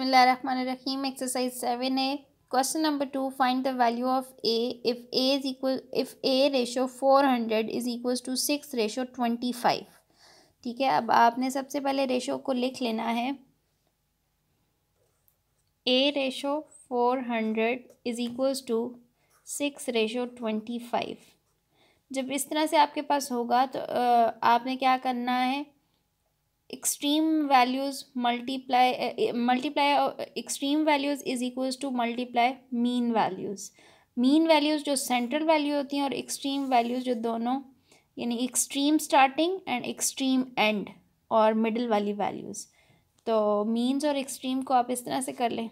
बसमीम exercise seven है question number two find the value of a if a is equal if a ratio four hundred is equal to six ratio twenty five ठीक है अब आपने सबसे पहले ratio को लिख लेना है a ratio four hundred is equal to six ratio twenty five जब इस तरह से आपके पास होगा तो आपने क्या करना है extreme values multiply multiply extreme values is equals to multiply mean values mean values जो सेंट्रल वैल्यू होती हैं और एक्सट्रीम वैल्यूज जो दोनों यानी extreme starting end extreme end और मिडिल वाली वैल्यूज तो मीन्स और एक्सट्रीम को आप इस तरह से कर लें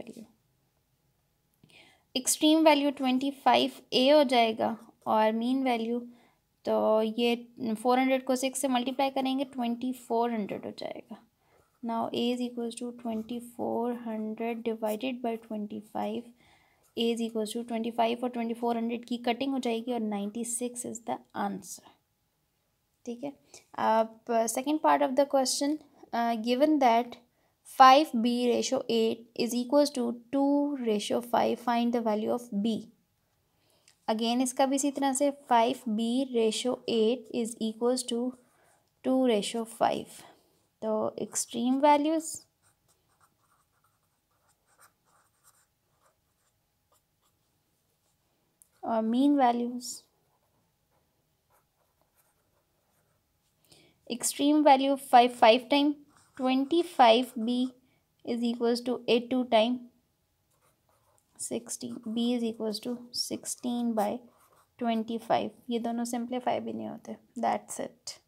value extreme value twenty five a हो जाएगा और मीन वैल्यू तो ये फोर हंड्रेड को सिक्स से मल्टीप्लाई करेंगे ट्वेंटी फोर हंड्रेड हो जाएगा now a is equal to twenty four hundred divided by twenty five a is equal to twenty five और ट्वेंटी फोर हंड्रेड की कटिंग हो जाएगी और ninety six is the answer ठीक है अब second part of the question given that five b ratio eight is equal to two ratio five find the value of b again इसका भी इसी तरह से five b ratio eight is equal to two ratio five तो extreme values और mean values extreme value five five time 25b is equals to 82 time 16 b is equals to 16 by 25 ये दोनों simplify भी नहीं होते दैट्स इट